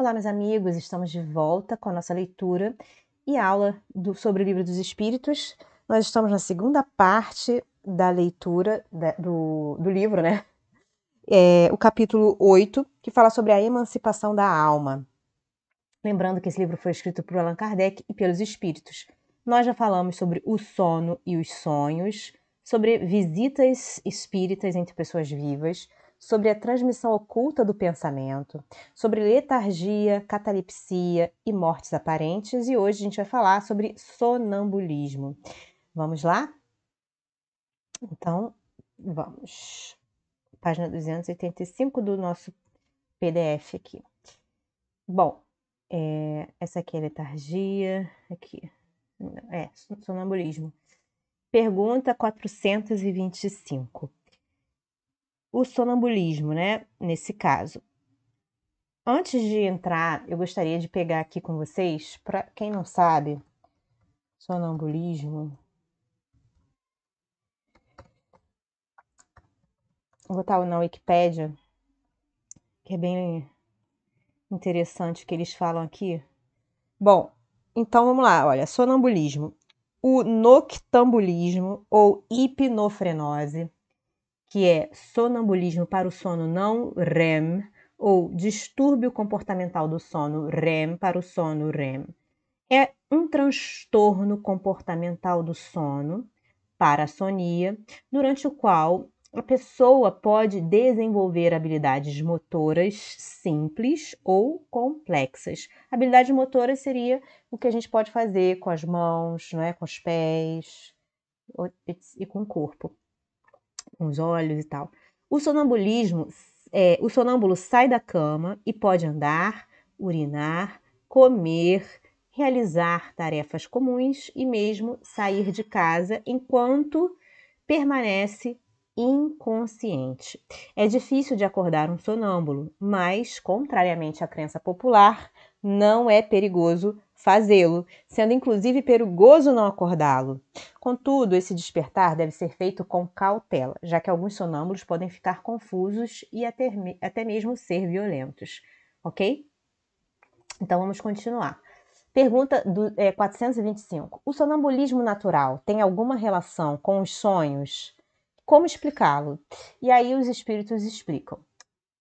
Olá, meus amigos, estamos de volta com a nossa leitura e aula do, sobre o Livro dos Espíritos. Nós estamos na segunda parte da leitura da, do, do, livro, né? É, o capítulo 8, que fala sobre a emancipação da alma. Lembrando que esse livro foi escrito por Allan Kardec e pelos Espíritos. Nós já falamos sobre o sono e os sonhos, sobre visitas espíritas entre pessoas vivas, sobre a transmissão oculta do pensamento, sobre letargia, catalepsia e mortes aparentes, e hoje a gente vai falar sobre sonambulismo. Vamos lá? Então, vamos. Página 285 do nosso PDF aqui. Bom, é, essa aqui é letargia, aqui é sonambulismo. Pergunta 425 o sonambulismo, né? Nesse caso. Antes de entrar, eu gostaria de pegar aqui com vocês, para quem não sabe, sonambulismo. Vou botar na Wikipédia, que é bem interessante o que eles falam aqui. Bom, então vamos lá, olha, sonambulismo. O noctambulismo ou hipnofrenose que é sonambulismo para o sono não REM ou distúrbio comportamental do sono REM para o sono REM. É um transtorno comportamental do sono para a sonia, durante o qual a pessoa pode desenvolver habilidades motoras simples ou complexas. habilidade motora seria o que a gente pode fazer com as mãos, não é? com os pés e com o corpo com os olhos e tal. O sonambulismo, é, o sonâmbulo sai da cama e pode andar, urinar, comer, realizar tarefas comuns e mesmo sair de casa enquanto permanece inconsciente. É difícil de acordar um sonâmbulo, mas, contrariamente à crença popular, não é perigoso fazê-lo, sendo inclusive perigoso não acordá-lo. Contudo, esse despertar deve ser feito com cautela, já que alguns sonâmbulos podem ficar confusos e até, até mesmo ser violentos, ok? Então vamos continuar. Pergunta do, é, 425. O sonambulismo natural tem alguma relação com os sonhos? Como explicá-lo? E aí os espíritos explicam.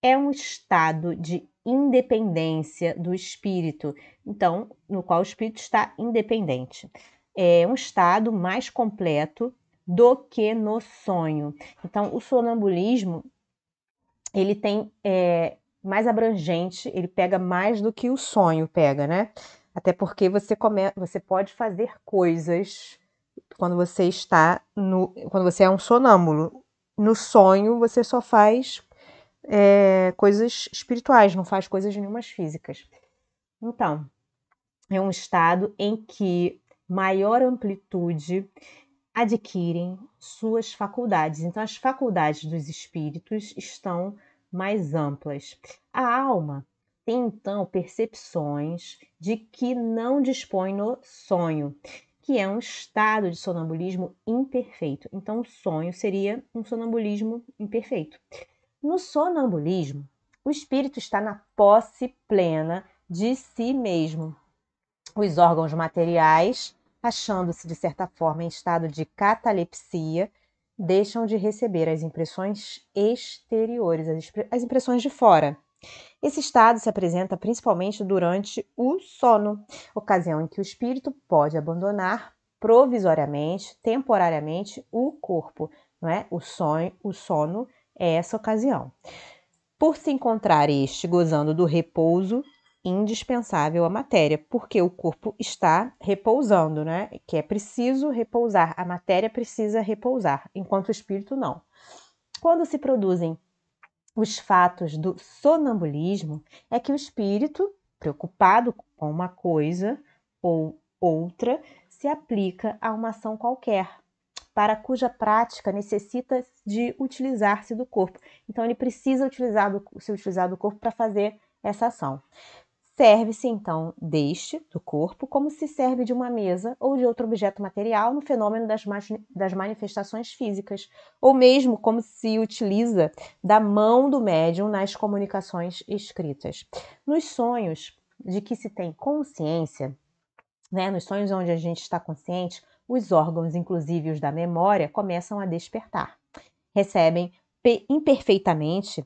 É um estado de independência do espírito, então, no qual o espírito está independente. É um estado mais completo do que no sonho. Então, o sonambulismo ele tem é, mais abrangente, ele pega mais do que o sonho pega, né? Até porque você come... você pode fazer coisas quando você está no quando você é um sonâmbulo. No sonho você só faz é, coisas espirituais, não faz coisas nenhumas físicas. Então, é um estado em que maior amplitude adquirem suas faculdades. Então, as faculdades dos espíritos estão mais amplas. A alma tem então percepções de que não dispõe no sonho, que é um estado de sonambulismo imperfeito. Então, o sonho seria um sonambulismo imperfeito. No sonambulismo, o espírito está na posse plena de si mesmo. Os órgãos materiais, achando-se de certa forma em estado de catalepsia, deixam de receber as impressões exteriores, as impressões de fora. Esse estado se apresenta principalmente durante o sono, ocasião em que o espírito pode abandonar provisoriamente, temporariamente, o corpo, não é? o sonho, o sono é essa ocasião. Por se encontrar este gozando do repouso indispensável à matéria, porque o corpo está repousando, né? Que é preciso repousar, a matéria precisa repousar, enquanto o espírito não. Quando se produzem os fatos do sonambulismo, é que o espírito, preocupado com uma coisa ou outra, se aplica a uma ação qualquer, para cuja prática necessita de utilizar-se do corpo. Então ele precisa utilizar do, se utilizar do corpo para fazer essa ação. Serve-se então deste, do corpo, como se serve de uma mesa ou de outro objeto material no fenômeno das, das manifestações físicas, ou mesmo como se utiliza da mão do médium nas comunicações escritas. Nos sonhos de que se tem consciência, né, nos sonhos onde a gente está consciente, os órgãos, inclusive os da memória, começam a despertar. Recebem imperfeitamente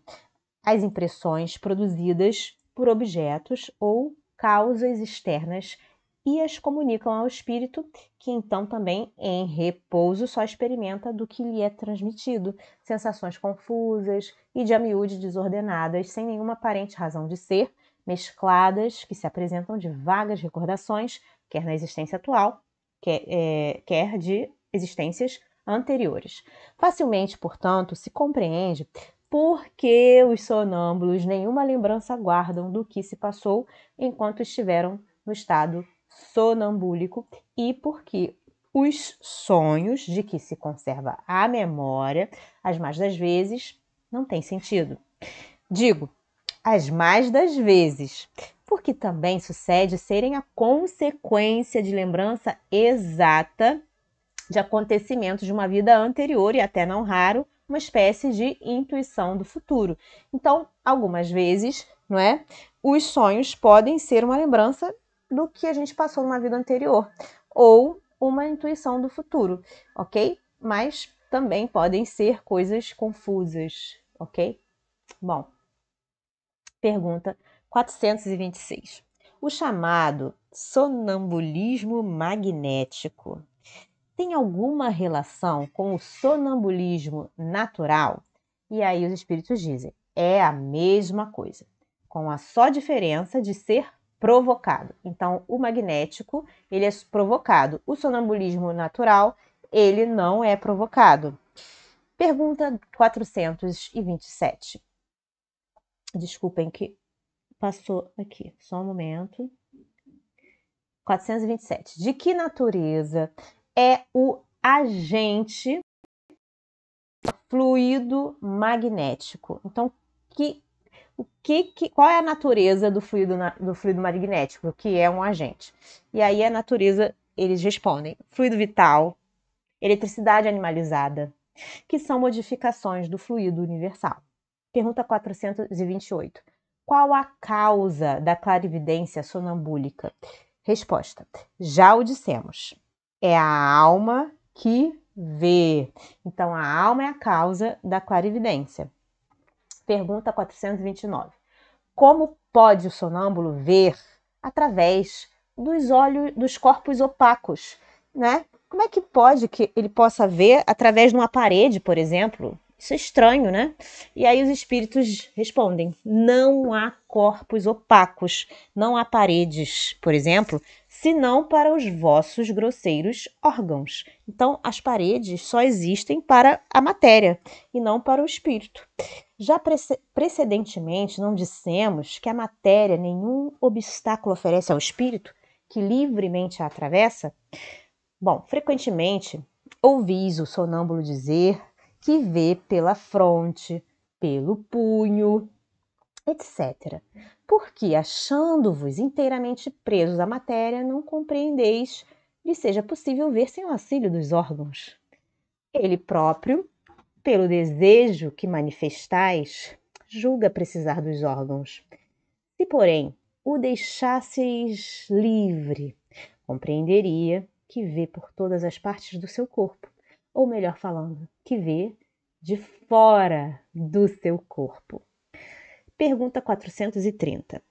as impressões produzidas por objetos ou causas externas e as comunicam ao espírito, que então também em repouso só experimenta do que lhe é transmitido, sensações confusas e de amiúde desordenadas, sem nenhuma aparente razão de ser, mescladas que se apresentam de vagas recordações, quer na existência atual, é, quer, de existências anteriores. Facilmente, portanto, se compreende por que os sonâmbulos nenhuma lembrança guardam do que se passou enquanto estiveram no estado sonambúlico e por que os sonhos de que se conserva a memória, as mais das vezes, não têm sentido. Digo, as mais das vezes, porque também sucede serem a consequência de lembrança exata de acontecimentos de uma vida anterior e até não raro, uma espécie de intuição do futuro. Então, algumas vezes, não é? Os sonhos podem ser uma lembrança do que a gente passou numa vida anterior ou uma intuição do futuro, OK? Mas também podem ser coisas confusas, OK? Bom, pergunta 426. O chamado sonambulismo magnético tem alguma relação com o sonambulismo natural? E aí os espíritos dizem: é a mesma coisa, com a só diferença de ser provocado. Então, o magnético, ele é provocado. O sonambulismo natural, ele não é provocado. Pergunta 427. Desculpem que passou aqui, só um momento. 427. De que natureza é o agente fluido magnético? Então, que, o que, que, qual é a natureza do fluido, do fluido magnético, que é um agente? E aí a natureza, eles respondem: fluido vital, eletricidade animalizada, que são modificações do fluido universal. Pergunta 428. Qual a causa da clarividência sonambúlica? Resposta: já o dissemos. É a alma que vê. Então, a alma é a causa da clarividência. Pergunta 429. Como pode o sonâmbulo ver através dos olhos, dos corpos opacos, né? Como é que pode que ele possa ver através de uma parede, por exemplo, isso é estranho, né? E aí os espíritos respondem: não há corpos opacos, não há paredes, por exemplo, senão para os vossos grosseiros órgãos. Então, as paredes só existem para a matéria e não para o espírito. Já precedentemente, não dissemos que a matéria nenhum obstáculo oferece ao espírito que livremente a atravessa? Bom, frequentemente ouvis o sonâmbulo dizer que vê pela fronte, pelo punho, etc. Porque, achando-vos inteiramente presos à matéria, não compreendeis lhe seja possível ver sem o auxílio dos órgãos. Ele próprio, pelo desejo que manifestais, julga precisar dos órgãos. Se, porém, o deixasseis livre, compreenderia que vê por todas as partes do seu corpo, ou melhor falando, que vê de fora do seu corpo. Pergunta 430.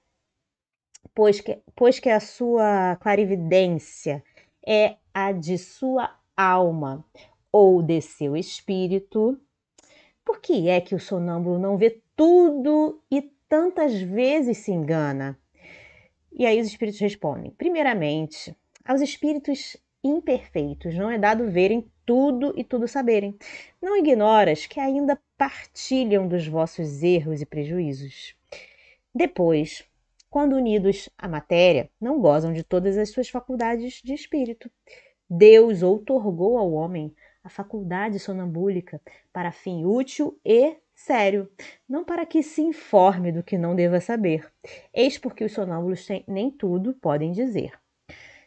Pois que, pois que a sua clarividência é a de sua alma ou de seu espírito, por que é que o sonâmbulo não vê tudo e tantas vezes se engana? E aí os espíritos respondem: primeiramente, aos espíritos imperfeitos não é dado verem tudo e tudo saberem. Não ignoras que ainda partilham dos vossos erros e prejuízos. Depois, quando unidos à matéria, não gozam de todas as suas faculdades de espírito. Deus outorgou ao homem a faculdade sonambúlica para fim útil e sério, não para que se informe do que não deva saber. Eis porque os sonâmbulos têm, nem tudo podem dizer.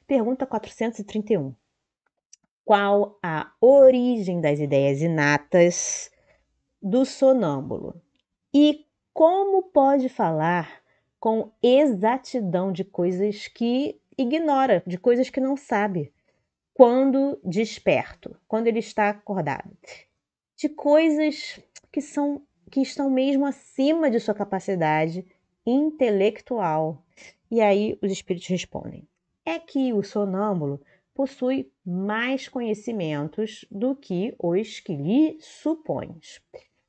Pergunta 431 qual a origem das ideias inatas do sonâmbulo e como pode falar com exatidão de coisas que ignora, de coisas que não sabe, quando desperto, quando ele está acordado, de coisas que são que estão mesmo acima de sua capacidade intelectual. E aí os espíritos respondem: é que o sonâmbulo possui mais conhecimentos do que os que lhe supões.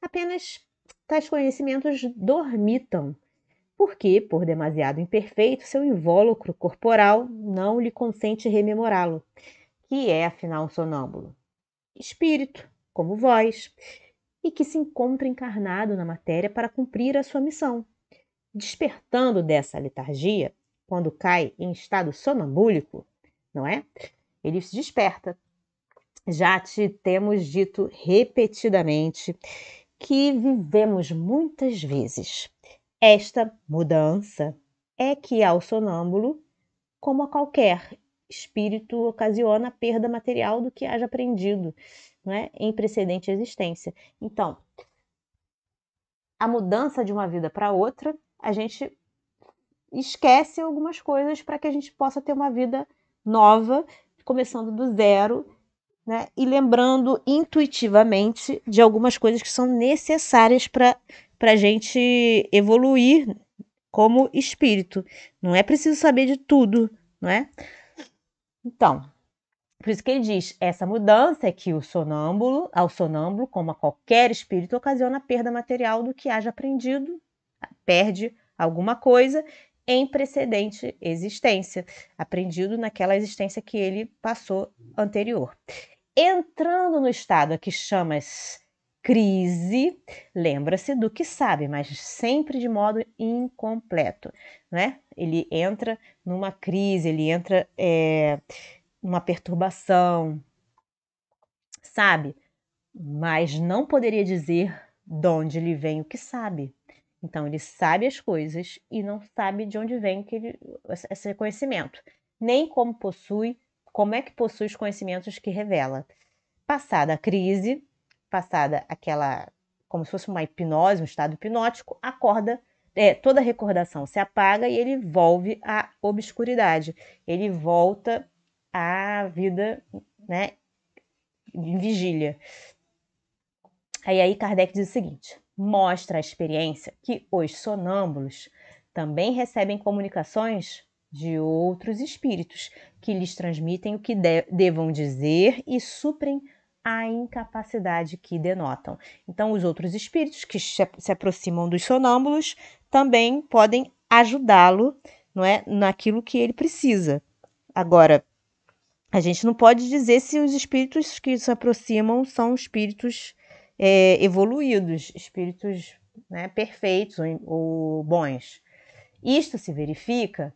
Apenas tais conhecimentos dormitam, porque, por demasiado imperfeito, seu invólucro corporal não lhe consente rememorá-lo, que é, afinal, um sonâmbulo. Espírito, como vós, e que se encontra encarnado na matéria para cumprir a sua missão. Despertando dessa letargia, quando cai em estado sonambúlico, não é? ele se desperta. Já te temos dito repetidamente que vivemos muitas vezes. Esta mudança é que ao sonâmbulo, como a qualquer espírito, ocasiona a perda material do que haja aprendido é, em precedente existência. Então, a mudança de uma vida para outra, a gente esquece algumas coisas para que a gente possa ter uma vida nova começando do zero, né? E lembrando intuitivamente de algumas coisas que são necessárias para a gente evoluir como espírito. Não é preciso saber de tudo, não é? Então, por isso que ele diz: essa mudança é que o sonâmbulo, ao sonâmbulo, como a qualquer espírito, ocasiona a perda material do que haja aprendido, perde alguma coisa em precedente existência, aprendido naquela existência que ele passou anterior. Entrando no estado a que chamas crise, lembra-se do que sabe, mas sempre de modo incompleto, né? Ele entra numa crise, ele entra é, numa perturbação, sabe? Mas não poderia dizer de onde lhe vem o que sabe. Então, ele sabe as coisas e não sabe de onde vem que ele, esse conhecimento, nem como possui, como é que possui os conhecimentos que revela. Passada a crise, passada aquela, como se fosse uma hipnose, um estado hipnótico, acorda, é, toda a recordação se apaga e ele volve à obscuridade, ele volta à vida, né, em vigília. Aí, aí Kardec diz o seguinte: mostra a experiência que os sonâmbulos também recebem comunicações de outros espíritos que lhes transmitem o que de devam dizer e suprem a incapacidade que denotam. Então, os outros espíritos que se aproximam dos sonâmbulos também podem ajudá-lo, não é, naquilo que ele precisa. Agora, a gente não pode dizer se os espíritos que se aproximam são espíritos é, evoluídos, espíritos né, perfeitos ou, ou bons. Isto se verifica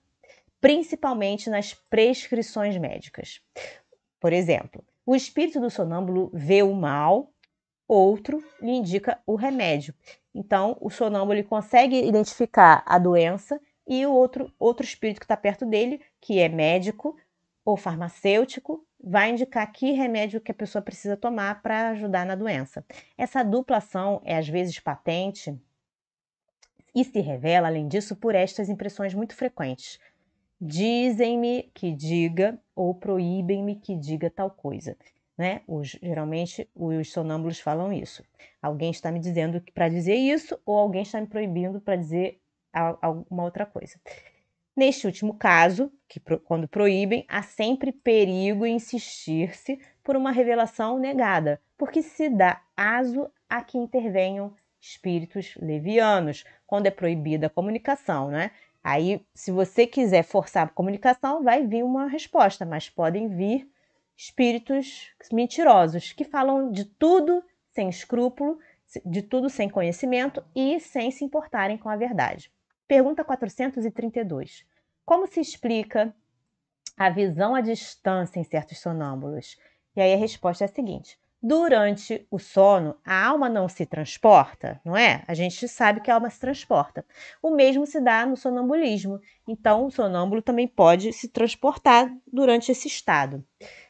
principalmente nas prescrições médicas. Por exemplo, o espírito do sonâmbulo vê o mal, outro lhe indica o remédio. Então, o sonâmbulo consegue identificar a doença e o outro, outro espírito que está perto dele, que é médico ou farmacêutico, vai indicar que remédio que a pessoa precisa tomar para ajudar na doença. Essa duplação é às vezes patente e se revela, além disso, por estas impressões muito frequentes. Dizem-me que diga ou proíbem-me que diga tal coisa. Né? Os, geralmente os sonâmbulos falam isso. Alguém está me dizendo para dizer isso ou alguém está me proibindo para dizer alguma outra coisa. Neste último caso, que quando proíbem, há sempre perigo em insistir-se por uma revelação negada, porque se dá aso a que intervenham espíritos levianos, quando é proibida a comunicação, né? Aí, se você quiser forçar a comunicação, vai vir uma resposta, mas podem vir espíritos mentirosos que falam de tudo sem escrúpulo, de tudo sem conhecimento e sem se importarem com a verdade. Pergunta 432. Como se explica a visão à distância em certos sonâmbulos? E aí a resposta é a seguinte: durante o sono, a alma não se transporta, não é? A gente sabe que a alma se transporta. O mesmo se dá no sonambulismo. Então, o sonâmbulo também pode se transportar durante esse estado.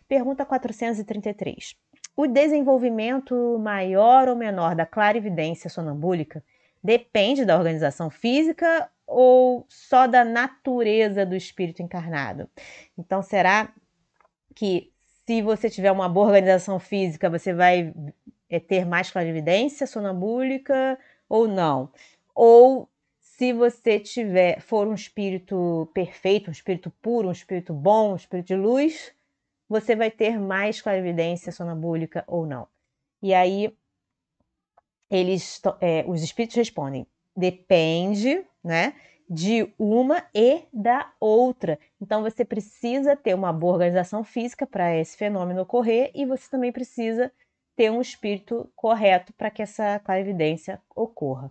Pergunta 433. O desenvolvimento maior ou menor da clarividência sonambúlica depende da organização física ou só da natureza do espírito encarnado? Então, será que se você tiver uma boa organização física, você vai é, ter mais clarividência sonambúlica ou não? Ou se você tiver for um espírito perfeito, um espírito puro, um espírito bom, um espírito de luz, você vai ter mais clarividência sonambúlica ou não. E aí eles, é, os espíritos respondem: depende, né? De uma e da outra. Então você precisa ter uma boa organização física para esse fenômeno ocorrer e você também precisa ter um espírito correto para que essa clarividência ocorra.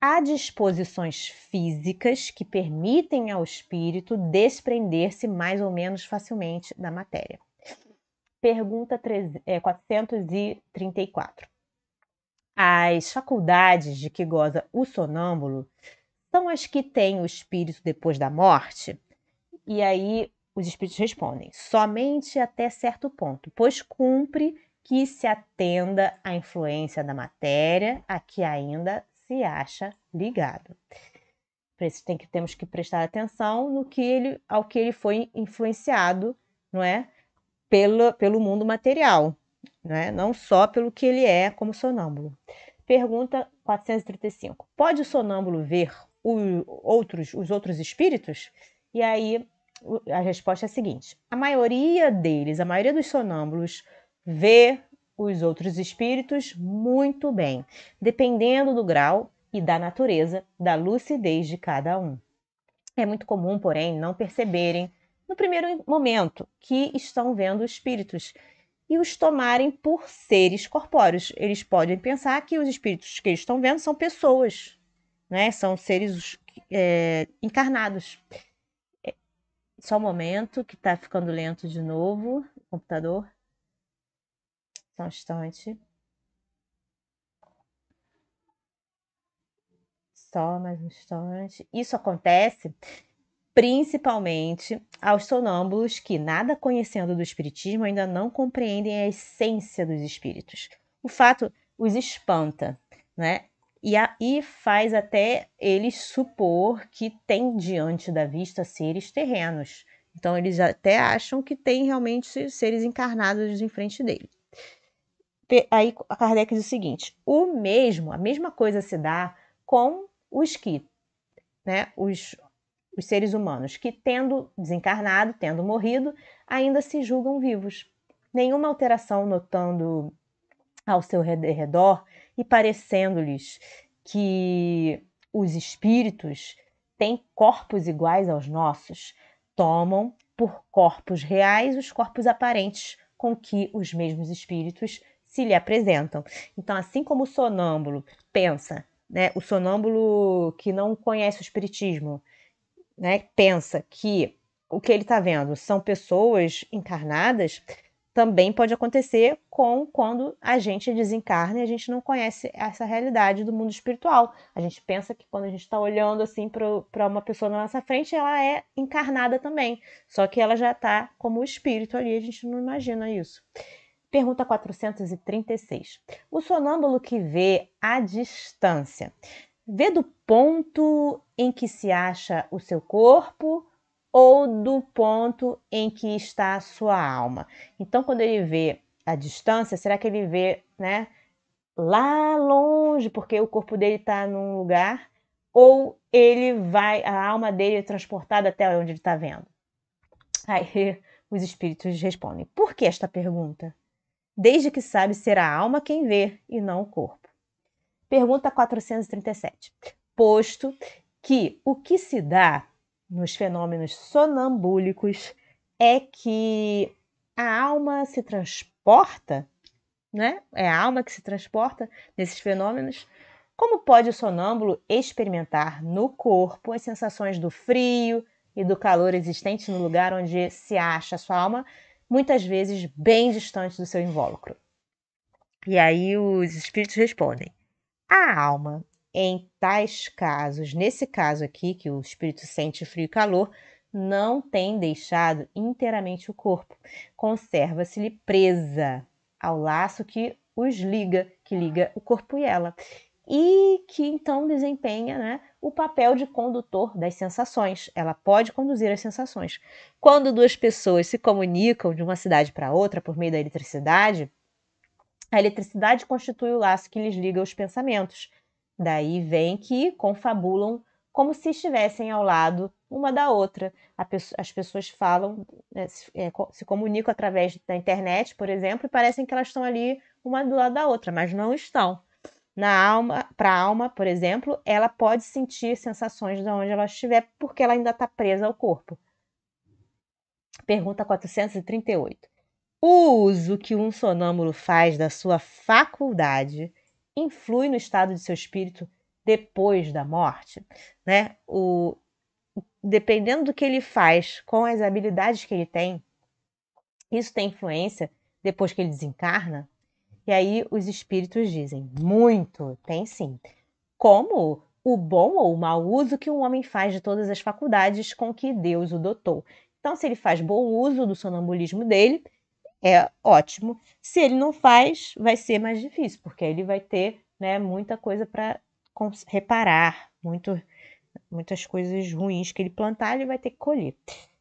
Há disposições físicas que permitem ao espírito desprender-se mais ou menos facilmente da matéria. Pergunta 434. As faculdades de que goza o sonâmbulo são as que tem o espírito depois da morte? E aí os espíritos respondem: somente até certo ponto, pois cumpre que se atenda à influência da matéria a que ainda se acha ligado. Por isso tem que, temos que prestar atenção no que ele, ao que ele foi influenciado, não é? Pelo, pelo mundo material né? não só pelo que ele é como sonâmbulo. Pergunta 435. Pode o sonâmbulo ver os outros, os outros espíritos? E aí a resposta é a seguinte: a maioria deles, a maioria dos sonâmbulos, vê os outros espíritos muito bem, dependendo do grau e da natureza da lucidez de cada um. É muito comum, porém, não perceberem no primeiro momento que estão vendo espíritos e os tomarem por seres corpóreos. Eles podem pensar que os espíritos que eles estão vendo são pessoas, né? São seres é, encarnados. É, só um momento, que está ficando lento de novo o computador. Só um instante. Só mais um instante. Isso acontece principalmente aos sonâmbulos que, nada conhecendo do espiritismo, ainda não compreendem a essência dos espíritos. O fato os espanta, né? E, aí faz até eles supor que tem diante da vista seres terrenos. Então, eles até acham que tem realmente seres encarnados em frente dele. Aí, a Kardec diz o seguinte: o mesmo, a mesma coisa se dá com os que, né, os os seres humanos que, tendo desencarnado, tendo morrido, ainda se julgam vivos. Nenhuma alteração notando ao seu redor e parecendo-lhes que os espíritos têm corpos iguais aos nossos, tomam por corpos reais os corpos aparentes com que os mesmos espíritos se lhe apresentam. Então, assim como o sonâmbulo pensa, né, o sonâmbulo que não conhece o espiritismo, né, pensa que o que ele está vendo são pessoas encarnadas, também pode acontecer com quando a gente desencarna e a gente não conhece essa realidade do mundo espiritual. A gente pensa que quando a gente está olhando assim para uma pessoa na nossa frente, ela é encarnada também, só que ela já está como espírito ali, a gente não imagina isso. Pergunta 436. O sonâmbulo que vê à distância vê do ponto em que se acha o seu corpo ou do ponto em que está a sua alma. Então, quando ele vê a distância, será que ele vê, né, lá longe, porque o corpo dele está num lugar, ou ele vai, a alma dele é transportada até onde ele está vendo? Aí os espíritos respondem: por que esta pergunta? Desde que sabe ser a alma quem vê e não o corpo. Pergunta 437. Posto que o que se dá nos fenômenos sonambúlicos é que a alma se transporta, né? É a alma que se transporta nesses fenômenos. Como pode o sonâmbulo experimentar no corpo as sensações do frio e do calor existentes no lugar onde se acha a sua alma, muitas vezes bem distante do seu invólucro? E aí os espíritos respondem: a alma, em tais casos, nesse caso aqui, que o espírito sente frio e calor, não tem deixado inteiramente o corpo, conserva-se-lhe presa ao laço que os liga, que liga o corpo e ela, e que então desempenha né, o papel de condutor das sensações. Ela pode conduzir as sensações. Quando duas pessoas se comunicam de uma cidade para outra por meio da eletricidade, a eletricidade constitui o laço que lhes liga os pensamentos. Daí vem que confabulam como se estivessem ao lado uma da outra. as pessoas falam, né, é, se, comunicam através da internet, por exemplo, e parecem que elas estão ali uma do lado da outra, mas não estão. Na alma, para a alma, por exemplo, ela pode sentir sensações de onde ela estiver, porque ela ainda está presa ao corpo. Pergunta 438. O uso que um sonâmbulo faz da sua faculdade influi no estado de seu espírito depois da morte, né? O dependendo do que ele faz com as habilidades que ele tem, isso tem influência depois que ele desencarna? E aí os espíritos dizem: muito, tem sim. Como o bom ou o mau uso que um homem faz de todas as faculdades com que Deus o dotou. Então, se ele faz bom uso do sonambulismo dele, é ótimo. Se ele não faz, vai ser mais difícil, porque ele vai ter né, muita coisa para reparar, muito, muitas coisas ruins que ele plantar, ele vai ter que colher.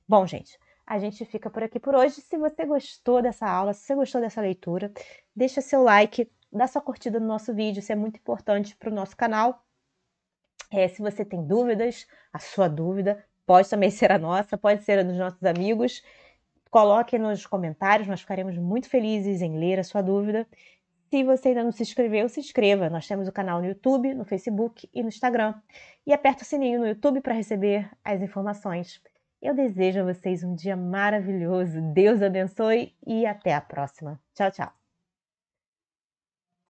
Bom, gente, a gente fica por aqui por hoje. Se você gostou dessa aula, se você gostou dessa leitura, deixa seu like, dá sua curtida no nosso vídeo, isso é muito importante para o nosso canal. É, se você tem dúvidas, a sua dúvida pode também ser a nossa, pode ser a dos nossos amigos. Coloque nos comentários, nós ficaremos muito felizes em ler a sua dúvida. Se você ainda não se inscreveu, se inscreva. Nós temos o canal no YouTube, no Facebook e no Instagram. E aperta o sininho no YouTube para receber as informações. Eu desejo a vocês um dia maravilhoso. Deus abençoe e até a próxima. Tchau, tchau.